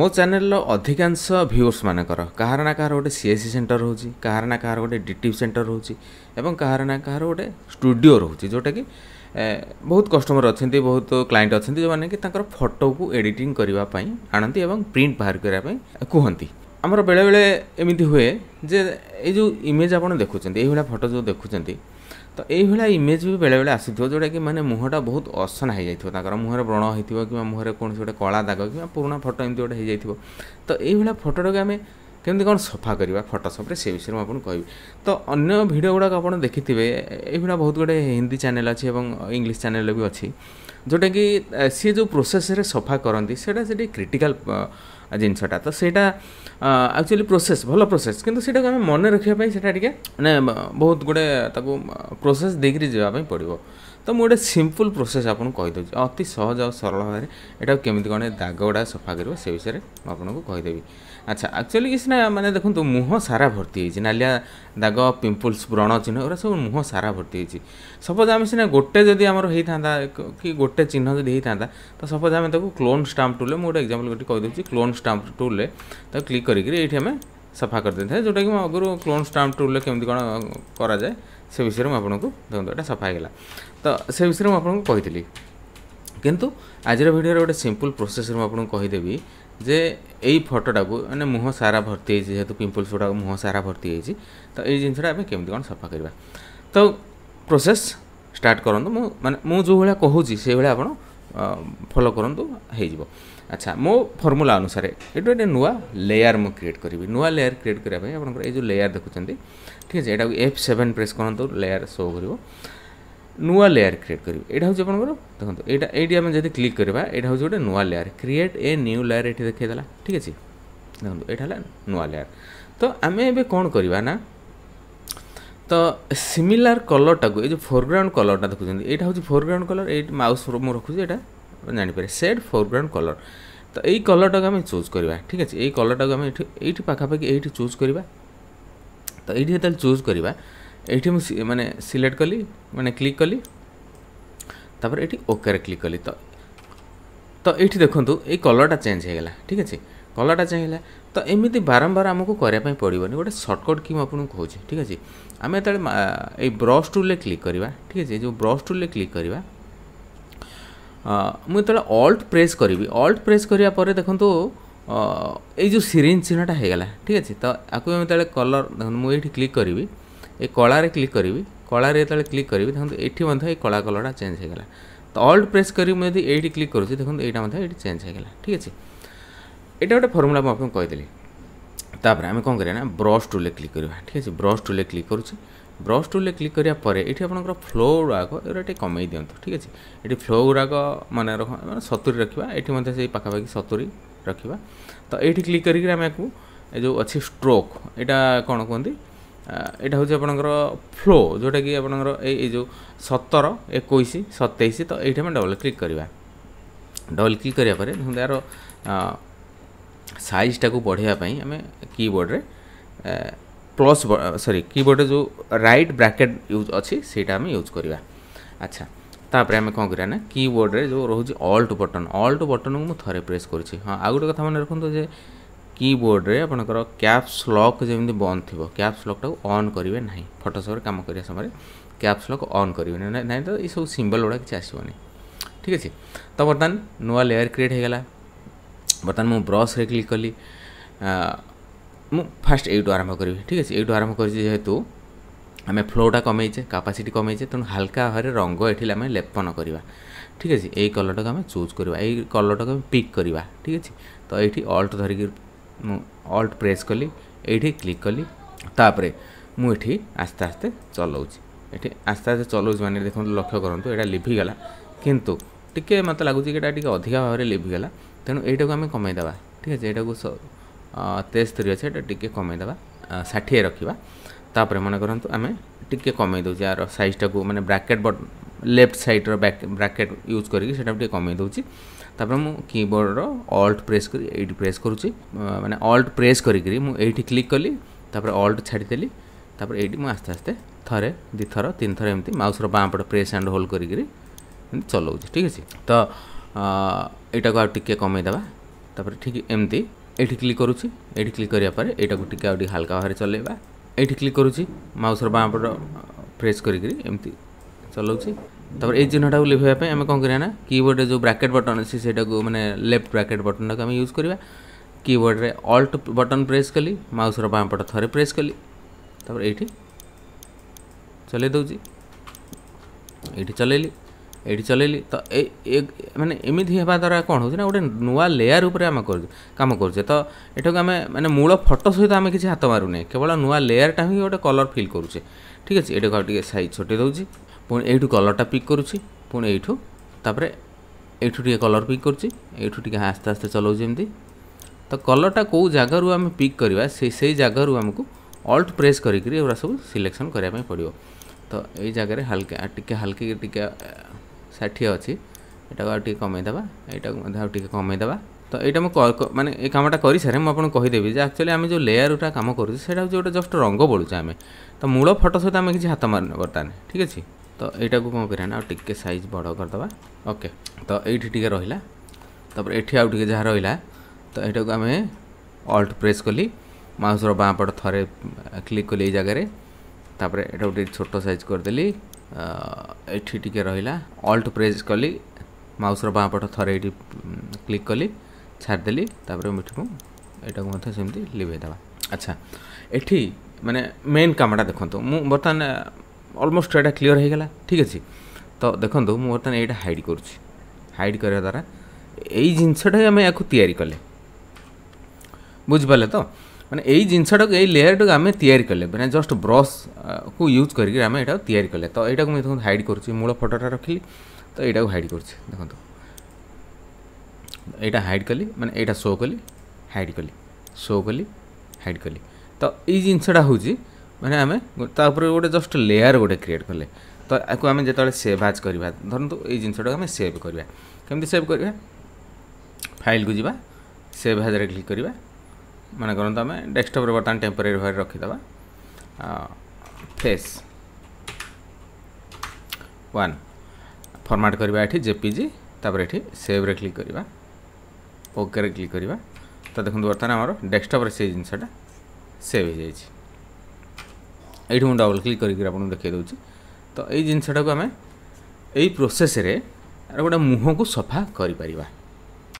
ମୋ ଚ୍ୟାନେଲର ଅଧିକାଂଶ ଭ୍ୟୁଅର୍ସମାନଙ୍କର କାହାର ନା କାହାର ଗୋଟେ ସି ଏସ୍ ସି ସେଣ୍ଟର ରହୁଛି କାହାର ନା କାହାର ଗୋଟେ ଡିଟିଭ୍ ସେଣ୍ଟର ରହୁଛି ଏବଂ କାହାର ନା କାହାର ଗୋଟେ ଷ୍ଟୁଡ଼ିଓ ରହୁଛି ଯେଉଁଟାକି ବହୁତ କଷ୍ଟମର ଅଛନ୍ତି ବହୁତ କ୍ଲାଏଣ୍ଟ ଅଛନ୍ତି ଯେଉଁମାନେ କି ତାଙ୍କର ଫଟୋକୁ ଏଡ଼ିଟିଂ କରିବା ପାଇଁ ଆଣନ୍ତି ଏବଂ ପ୍ରିଣ୍ଟ ବାହାର କରିବା ପାଇଁ କୁହନ୍ତି ଆମର ବେଳେବେଳେ ଏମିତି ହୁଏ ଯେ ଏଇ ଯେଉଁ ଇମେଜ୍ ଆପଣ ଦେଖୁଛନ୍ତି ଏଇଭଳିଆ ଫଟୋ ଯେଉଁ ଦେଖୁଛନ୍ତି ତ ଏଇଭଳିଆ ଇମେଜ୍ ବି ବେଳେବେଳେ ଆସୁଥିବ ଯେଉଁଟାକି ମାନେ ମୁହଁଟା ବହୁତ ଅସନା ହେଇଯାଇଥିବ ତାଙ୍କର ମୁହଁରେ ବ୍ରଣ ହେଇଥିବ କିମ୍ବା ମୁହଁରେ କୌଣସି ଗୋଟେ କଳା ଦାଗ କିମ୍ବା ପୁରୁଣା ଫଟୋ ଏମିତି ଗୋଟେ ହେଇଯାଇଥିବ ତ ଏଇଭଳିଆ ଫଟୋଟାକୁ ଆମେ କେମିତି କ'ଣ ସଫା କରିବା ଫଟୋସପ୍ରେ ସେ ବିଷୟରେ ମୁଁ ଆପଣଙ୍କୁ କହିବି ତ ଅନ୍ୟ ଭିଡ଼ିଓ ଗୁଡ଼ାକ ଆପଣ ଦେଖିଥିବେ ଏଇଭଳିଆ ବହୁତ ଗୁଡ଼ିଏ ହିନ୍ଦୀ ଚ୍ୟାନେଲ୍ ଅଛି ଏବଂ ଇଂଲିଶ ଚ୍ୟାନେଲ୍ ବି ଅଛି ଯେଉଁଟାକି ସିଏ ଯେଉଁ ପ୍ରୋସେସ୍ରେ ସଫା କରନ୍ତି ସେଇଟା ସେଠି କ୍ରିଟିକାଲ୍ ଜିନିଷଟା ତ ସେଇଟା ଆକ୍ଚୁଆଲି ପ୍ରୋସେସ୍ ଭଲ ପ୍ରୋସେସ୍ କିନ୍ତୁ ସେଇଟାକୁ ଆମେ ମନେ ରଖିବା ପାଇଁ ସେଇଟା ଟିକେ ମାନେ ବହୁତ ଗୁଡ଼େ ତାକୁ ପ୍ରୋସେସ୍ ଦେଇକରି ଯିବା ପାଇଁ ପଡ଼ିବ ତ ମୁଁ ଗୋଟେ ସିମ୍ପଲ୍ ପ୍ରୋସେସ୍ ଆପଣଙ୍କୁ କହିଦେଉଛି ଅତି ସହଜ ଆଉ ସରଳ ଭାବରେ ଏଇଟାକୁ କେମିତି କ'ଣ ଦାଗ ଗୁଡ଼ା ସଫା କରିବ ସେ ବିଷୟରେ ମୁଁ ଆପଣଙ୍କୁ କହିଦେବି ଆଚ୍ଛା ଆକ୍ଚୁଆଲି କିଛି ନା ମାନେ ଦେଖନ୍ତୁ ମୁହଁ ସାରା ଭର୍ତ୍ତି ହେଇଛି ନାଲିଆ ଦାଗ ପିମ୍ପଲ୍ସ ବ୍ରଣ ଚିହ୍ନ ଏଗୁଡ଼ା ସବୁ ମୁହଁ ସାରା ଭର୍ତ୍ତି ହେଇଛି ସପୋଜ୍ ଆମେ ସିନା ଗୋଟେ ଯଦି ଆମର ହେଇଥାନ୍ତା କି ଗୋଟେ ଚିହ୍ନ ଯଦି ହେଇଥାନ୍ତା ତ ସପୋଜ୍ ଆମେ ତାକୁ କ୍ଲୋନ୍ ଷ୍ଟାମ୍ପ ଟୁଲ୍ରେ ମୁଁ ଗୋଟେ ଏକ୍ଜାମ୍ପଲ୍ ଗୋଟେ କହିଦେଉଛି କ୍ଲୋନ୍ ଷ୍ଟାମ୍ପ ଟୁଲ୍ରେ ତାକୁ କ୍ଲିକ୍ କରିକିରି ଏଇଠି ଆମେ ସଫା କରିଦେଇଥାଏ ଯେଉଁଟାକି ମୁଁ ଆଗରୁ କ୍ଲୋନ୍ ଷ୍ଟାମ୍ପ ଟୁଲ୍ରେ କେମିତି କ'ଣ କରାଯାଏ ସେ ବିଷୟରେ ମୁଁ ଆପଣଙ୍କୁ ଦେଖନ୍ତୁ ଏଇଟା ସଫା ହେଇଗଲା ତ ସେ ବିଷୟରେ ମୁଁ ଆପଣଙ୍କୁ କହିଥିଲି କିନ୍ତୁ ଆଜିର ଭିଡ଼ିଓରେ ଗୋଟେ ସିମ୍ପଲ୍ ପ୍ରୋସେସ୍ରେ ମୁଁ ଆପଣଙ୍କୁ କହିଦେବି ଯେ ଏଇ ଫଟୋଟାକୁ ମାନେ ମୁହଁ ସାରା ଭର୍ତ୍ତି ହେଇଛି ଯେହେତୁ ପିମ୍ପଲ୍ସ ଗୁଡ଼ାକ ମୁହଁ ସାରା ଭର୍ତ୍ତି ହେଇଛି ତ ଏଇ ଜିନିଷଟା ଆମେ କେମିତି କ'ଣ ସଫା କରିବା ତ ପ୍ରୋସେସ୍ ଷ୍ଟାର୍ଟ କରନ୍ତୁ ମୁଁ ମାନେ ମୁଁ ଯେଉଁଭଳିଆ କହୁଛି ସେଇଭଳିଆ ଆପଣ ଫଲୋ କରନ୍ତୁ ହେଇଯିବ ଆଚ୍ଛା ମୋ ଫର୍ମୁଲା ଅନୁସାରେ ଏଇଠୁ ଗୋଟେ ନୂଆ ଲେୟାର୍ ମୁଁ କ୍ରିଏଟ୍ କରିବି ନୂଆ ଲେୟାର୍ କ୍ରିଏଟ୍ କରିବା ପାଇଁ ଆପଣଙ୍କର ଏଇ ଯେଉଁ ଲେୟାର୍ ଦେଖୁଛନ୍ତି ଠିକ୍ ଅଛି ଏଇଟାକୁ ଏଫ୍ ସେଭେନ୍ ପ୍ରେସ୍ କରନ୍ତୁ ଲେୟାର୍ ଶୋ କରିବ ନୂଆ ଲେୟାର କ୍ରିଏଟ୍ କରିବୁ ଏଇଟା ହେଉଛି ଆପଣଙ୍କର ଦେଖନ୍ତୁ ଏଇଟା ଏଇଠି ଆମେ ଯଦି କ୍ଲିକ୍ କରିବା ଏଇଟା ହେଉଛି ଗୋଟେ ନୂଆ layer create a new layer ଏଠି ଦେଖେଇଦେଲା ଠିକ୍ ଅଛି ଦେଖନ୍ତୁ ଏଇଟା ହେଲା ନୂଆ ଲେୟାର ତ ଆମେ ଏବେ କ'ଣ କରିବା ନା ତ ସିମିଲାର କଲର୍ଟାକୁ ଏଇ ଯେଉଁ ଫୋରଗ୍ରାଉଣ୍ଡ କଲର୍ଟା ଦେଖୁଛନ୍ତି ଏଇଟା ହେଉଛି ଫୋରଗ୍ରାଉଣ୍ଡ କଲର୍ ଏଇଠି ମାଉସ୍ ମୁଁ ରଖୁଛି ଏଇଟା ଜାଣିପାରେ ସେଟ୍ ଫୋରଗ୍ରାଉଣ୍ଡ କଲର୍ ତ ଏଇ କଲର୍ଟାକୁ ଆମେ ଚୁଜ୍ କରିବା ଠିକ୍ ଅଛି ଏଇ କଲର୍ଟାକୁ ଆମେ ଏଠି ଏଇଠି ପାଖାପାଖି ଏଇଠି ଚୁଜ୍ କରିବା ତ ଏଇଠି ଯେତେବେଳେ ଚୁଜ୍ କରିବା ଏଇଠି ମୁଁ ମାନେ ସିଲେକ୍ଟ କଲି ମାନେ କ୍ଲିକ୍ କଲି ତାପରେ ଏଠି ଓକେରେ କ୍ଲିକ୍ କଲି ତ ତ ଏଇଠି ଦେଖନ୍ତୁ ଏଇ କଲର୍ଟା ଚେଞ୍ଜ ହୋଇଗଲା ଠିକ୍ ଅଛି କଲର୍ଟା ଚେଞ୍ଜ ହେଲା ତ ଏମିତି ବାରମ୍ବାର ଆମକୁ କରିବା ପାଇଁ ପଡ଼ିବନି ଗୋଟେ ସର୍ଟକଟ୍ କି ମୁଁ ଆପଣଙ୍କୁ କହୁଛି ଠିକ୍ ଅଛି ଆମେ ଯେତେବେଳେ ଏଇ ବ୍ରସ୍ ଟୁଲ୍ରେ କ୍ଲିକ୍ କରିବା ଠିକ୍ ଅଛି ଯେଉଁ ବ୍ରସ୍ ଟୁଲ୍ରେ କ୍ଲିକ୍ କରିବା ମୁଁ ଯେତେବେଳେ ଅଲ୍ଟ ପ୍ରେସ୍ କରିବି ଅଲ୍ଟ ପ୍ରେସ୍ କରିବା ପରେ ଦେଖନ୍ତୁ ଏଇ ଯେଉଁ ସିରିଞ୍ଜ ଚିହ୍ନଟା ହୋଇଗଲା ଠିକ୍ ଅଛି ତ ଆକୁ ଯେତେବେଳେ କଲର୍ ଦେଖନ୍ତୁ ମୁଁ ଏଇଠି କ୍ଲିକ୍ କରିବି এই কলারে ক্লিক করবি কলারে যেতবে ক্লিক করবি দেখুন এটি এই কলা কলরটা চেঞ্জ হয়ে গেল তো অল্ট প্রেস করি যদি এইটি ক্লিক করছি দেখুন এইটা এটি চেঞ্জ হয়ে গেল ঠিক আছে এটা গোটে ফর্মুলা মু আপনার কইদেলি তাপরে আমি কম করিয়া না ব্রশ টুলে ক্লিক করা ঠিক আছে ব্রশ টুলে ক্লিক করছি ব্রশ টুলে ক্লিক করা পরে এটি আপনার ফ্লো গুড়াক এগুলো টিকে কমাই দিও ঠিক আছে এটি ফ্লো গুড়াক মানে রখ মানে সতুরি রাখবা এটি মধ্যে সেই পাখাপাখি সতুরি রাখবা তো এইটি ক্লিক করি আমি এই যে অছি স্ট্রোক এটা কোণ কুহতি এটা ହେଉଛି ଆପଣଙ୍କର ଫ୍ଲୋ ଯେଉଁଟାକି ଆପଣଙ୍କର ଏଇ ଏଇ ଯେଉଁ ସତର ଏକୋଇଶ ସତେଇଶ ତ ଏଇଠି ଆମେ ଡବଲ୍ କ୍ଲିକ୍ କରିବା ଡବଲ୍ କ୍ଲିକ୍ କରିବା ପରେ ଏହାର ସାଇଜ୍ଟାକୁ ବଢ଼େଇବା ପାଇଁ ଆମେ କିବୋର୍ଡ଼ରେ ପ୍ଲସ୍ ସରି କିବୋର୍ଡ଼ରେ ଯେଉଁ ରାଇଟ୍ ବ୍ରାକେଟ୍ ୟୁଜ୍ ଅଛି ସେଇଟା ଆମେ ୟୁଜ୍ କରିବା ଆଚ୍ଛା ତାପରେ ଆମେ କ'ଣ କରିବା ନା କିବୋର୍ଡ଼ରେ ଯେଉଁ ରହୁଛି ଅଲ୍ଟ ବଟନ୍ ଅଲ୍ଟ ବଟନ୍କୁ ମୁଁ ଥରେ ପ୍ରେସ୍ କରୁଛି ହଁ ଆଉ ଗୋଟେ କଥା ମନେ ରଖନ୍ତୁ ଯେ কিবোর্ডরে আপনার ক্যাপস লক যেমি বন্ধ থাকবে ক্যাপস লকটা অন করবে না ফটোসপরে কাম করা সময় ক্যাপস লক অন করবে না না তো এইসব সিম্বল গুড়া কিছু আসবনি ঠিক আছে তো বর্তমান নূয়া লেয়ার ক্রিয়েট হয়ে গেল বর্তমান মু ব্রস্রে ক্লিক কলি মু ফার্স্ট এইটু আরম্ভ করবি ঠিক আছে এইটু আরম্ভ করছি যেহেতু ଆମେ ଫ୍ଲୋଟା କମେଇଛେ କାପାସିଟି କମେଇଛେ ତେଣୁ ହାଲକା ଭାବରେ ରଙ୍ଗ ଏଠି ଆମେ ଲେପନ କରିବା ଠିକ୍ ଅଛି ଏଇ କଲର୍ଟାକୁ ଆମେ ଚୁଜ୍ କରିବା ଏଇ କଲର୍ଟାକୁ ଆମେ ପିକ୍ କରିବା ଠିକ୍ ଅଛି ତ ଏଇଠି ଅଲ୍ଟ ଧରିକି ମୁଁ ଅଲ୍ଟ ପ୍ରେସ୍ କଲି ଏଇଠି କ୍ଲିକ୍ କଲି ତାପରେ ମୁଁ ଏଠି ଆସ୍ତେ ଆସ୍ତେ ଚଲାଉଛି ଏଠି ଆସ୍ତେ ଆସ୍ତେ ଚଲାଉଛି ମାନେ ଦେଖନ୍ତୁ ଲକ୍ଷ୍ୟ କରନ୍ତୁ ଏଇଟା ଲିଭିଗଲା କିନ୍ତୁ ଟିକେ ମୋତେ ଲାଗୁଛି କି ଏଇଟା ଟିକେ ଅଧିକା ଭାବରେ ଲିଭିଗଲା ତେଣୁ ଏଇଟାକୁ ଆମେ କମେଇଦେବା ଠିକ୍ ଅଛି ଏଇଟାକୁ ତେସ୍ତରୀ ଅଛି ଏଇଟା ଟିକେ କମେଇଦେବା ଷାଠିଏ ରଖିବା ତାପରେ ମନେ କରନ୍ତୁ ଆମେ ଟିକେ କମେଇ ଦେଉଛି ଆର ସାଇଜ୍ଟାକୁ ମାନେ ବ୍ରାକେଟ୍ ବଟ୍ ଲେଫ୍ଟ ସାଇଡ଼୍ର ବ୍ରାକେଟ୍ ୟୁଜ୍ କରିକି ସେଇଟାକୁ ଟିକେ କମେଇ ଦେଉଛି ତାପରେ ମୁଁ କିବୋର୍ଡ଼ର ଅଲ୍ଟ ପ୍ରେସ୍ କରି ଏଇଠି ପ୍ରେସ୍ କରୁଛି ମାନେ ଅଲ୍ଟ ପ୍ରେସ୍ କରିକିରି ମୁଁ ଏଇଠି କ୍ଲିକ୍ କଲି ତାପରେ ଅଲ୍ଟ ଛାଡ଼ିଦେଲି ତାପରେ ଏଇଠି ମୁଁ ଆସ୍ତେ ଆସ୍ତେ ଥରେ ଦୁଇଥର ତିନିଥର ଏମିତି ମାଉସ୍ର ବାଁ ପଟେ ପ୍ରେସ୍ ଆଣ୍ଡ ହୋଲ୍ଡ କରିକିରି ଏମିତି ଚଲାଉଛି ଠିକ୍ ଅଛି ତ ଏଇଟାକୁ ଆଉ ଟିକିଏ କମେଇଦେବା ତାପରେ ଠିକ୍ ଏମିତି ଏଇଠି କ୍ଲିକ୍ କରୁଛି ଏଇଠି କ୍ଲିକ୍ କରିବା ପରେ ଏଇଟାକୁ ଟିକିଏ ଆଉ ଟିକେ ହାଲକା ଭାବରେ ଚଲାଇବା ଏଇଠି କ୍ଲିକ୍ କରୁଛି ମାଉସ୍ର ବାଁ ପଟ ପ୍ରେସ୍ କରିକିରି ଏମିତି ଚଲାଉଛି তারপর এই চিহ্নটাকে লিভাইবা পাই আমি কম করিয়া না কিবোর্ডে যে ব্রাকেট বটন আছে সেটাকে মানে লেফট ব্রাকেট বটনটাকে আমি ইউজ করিবা কিবোর্ডে অল্ট বটন প্রেস কলি মাউসর বাম পট থরে প্রেস কলি তারপর এইটি চলাই দেউছি এইটি চলাইলি এইটি চলাইলি তো এই মানে এমিতি হওয়া দ্বারা কোণ হচ্ছে না গোটে নূয়া লেয়ার উপরে আমি করছে কাম করছে তো এটাকে আমি মানে মূল ফটো সহিত আমি কিছু হাত মারুনে কেবল নূয়া লেয়ারটা হি গোটে কলর ফিল করুছে ঠিক আছে এটাকে টিকে সাইজ ছোটাই দেউছি ପୁଣି ଏଇଠୁ କଲର୍ଟା ପିକ୍ କରୁଛି ପୁଣି ଏଇଠୁ ତାପରେ ଏଇଠୁ ଟିକେ କଲର୍ ପିକ୍ କରୁଛି ଏଇଠୁ ଟିକେ ଆସ୍ତେ ଆସ୍ତେ ଚଲାଉଛି ଏମିତି ତ କଲର୍ଟା କେଉଁ ଜାଗାରୁ ଆମେ ପିକ୍ କରିବା ସେ ସେଇ ଜାଗାରୁ ଆମକୁ ଅଲ୍ଟ ପ୍ରେସ୍ କରିକିରି ଏଗୁଡ଼ା ସବୁ ସିଲେକ୍ସନ୍ କରିବା ପାଇଁ ପଡ଼ିବ ତ ଏଇ ଜାଗାରେ ହାଲକା ଟିକେ ହାଲକି ଟିକେ ଷାଠିଏ ଅଛି ଏଇଟାକୁ ଆଉ ଟିକେ କମେଇଦେବା ଏଇଟାକୁ ମଧ୍ୟ ଆଉ ଟିକେ କମେଇଦେବା ତ ଏଇଟା ମୁଁ ମାନେ ଏ କାମଟା କରିସାରେ ମୁଁ ଆପଣଙ୍କୁ କହିଦେବି ଯେ ଆକ୍ଚୁଆଲି ଆମେ ଯେଉଁ ଲେୟାରଟା କାମ କରୁଛୁ ସେଇଟା ହେଉଛି ଗୋଟେ ଜଷ୍ଟ ରଙ୍ଗ ବୋଳୁଛେ ଆମେ ତ ମୂଳ ଫଟୋ ସହିତ ଆମେ କିଛି ହାତ ମାରୁନେ ବର୍ତ୍ତମାନ ଠିକ୍ ଅଛି ତ ଏଇଟାକୁ କ'ଣ କରିବା ନା ଆଉ ଟିକିଏ ସାଇଜ୍ ବଡ଼ କରିଦେବା ଓକେ ତ ଏଇଠି ଟିକିଏ ରହିଲା ତାପରେ ଏଠି ଆଉ ଟିକିଏ ଯାହା ରହିଲା ତ ଏଇଟାକୁ ଆମେ ଅଲ୍ଟ ପ୍ରେସ୍ କଲି ମାଉସ୍ର ବାଁ ପଟ ଥରେ କ୍ଲିକ୍ କଲି ଏଇ ଜାଗାରେ ତାପରେ ଏଇଟାକୁ ଟିକିଏ ଛୋଟ ସାଇଜ୍ କରିଦେଲି ଏଠି ଟିକିଏ ରହିଲା ଅଲ୍ଟ ପ୍ରେସ୍ କଲି ମାଉସ୍ର ବାଁ ପଟ ଥରେ ଏଇଠି କ୍ଲିକ୍ କଲି ଛାଡ଼ିଦେଲି ତାପରେ ଏଠି ମୁଁ ଏଇଟାକୁ ମଧ୍ୟ ସେମିତି ଲିଭେଇଦେବା ଆଚ୍ଛା ଏଠି ମାନେ ମେନ୍ କାମଟା ଦେଖନ୍ତୁ ମୁଁ ବର୍ତ୍ତମାନ অলমোস্ট এটা ক্লিয়র হয়েগলা ঠিক আছে তো দেখুন মু বর্তমানে এইটা হাইড করছি হাইড করা দ্বারা এই জিনিসটাই আমি এখন তৈরি কলে বুঝিপারে তো মানে এই জিনিসটাকে এই লেয়ারটাকে আমি তৈরি কলে মানে জস্ট ব্রশ কু ইউজ করি আমি এটা তৈরি কলে তো এইটাকে আমি দেখুন হাইড করছি মূল ফটোটা রাখিলি তো এইটাকে হাইড করছি দেখুন এইটা হাইড কলি মানে এইটা শো কলি হাইড কলি শো কলি হাইড কলি তো এই জিনিসটা হচ্ছে ମାନେ ଆମେ ତା ଉପରେ ଗୋଟେ ଜଷ୍ଟ ଲେୟାର ଗୋଟେ କ୍ରିଏଟ୍ କଲେ ତ ଆକୁ ଆମେ ଯେତେବେଳେ ସେଭ୍ ଆଜ୍ କରିବା ଧରନ୍ତୁ ଏଇ ଜିନିଷଟାକୁ ଆମେ ସେଭ୍ କରିବା କେମିତି ସେଭ୍ କରିବା ଫାଇଲ୍କୁ ଯିବା ସେଭ୍ ଆଜ୍ରେ କ୍ଲିକ୍ କରିବା ମନେ କରନ୍ତୁ ଆମେ ଡେସ୍କଟପ୍ରେ ବର୍ତ୍ତମାନ ଟେମ୍ପୋରାରୀ ଭାବରେ ରଖିଦେବା ଫେସ୍ ୱାନ୍ ଫର୍ମାଟ୍ କରିବା ଏଠି ଜେପିଜି ତାପରେ ଏଠି ସେଭ୍ରେ କ୍ଲିକ୍ କରିବା ଓକେରେ କ୍ଲିକ୍ କରିବା ତ ଦେଖନ୍ତୁ ବର୍ତ୍ତମାନ ଆମର ଡେସ୍କଟପ୍ରେ ସେଇ ଜିନିଷଟା ସେଭ୍ ହୋଇଯାଇଛି ଏଇଠି ମୁଁ ଡବଲ୍ କ୍ଲିକ୍ କରିକି ଆପଣଙ୍କୁ ଦେଖାଇ ଦେଉଛି ତ ଏଇ ଜିନିଷଟାକୁ ଆମେ ଏଇ ପ୍ରୋସେସ୍ରେ ଗୋଟେ ମୁହଁକୁ ସଫା କରିପାରିବା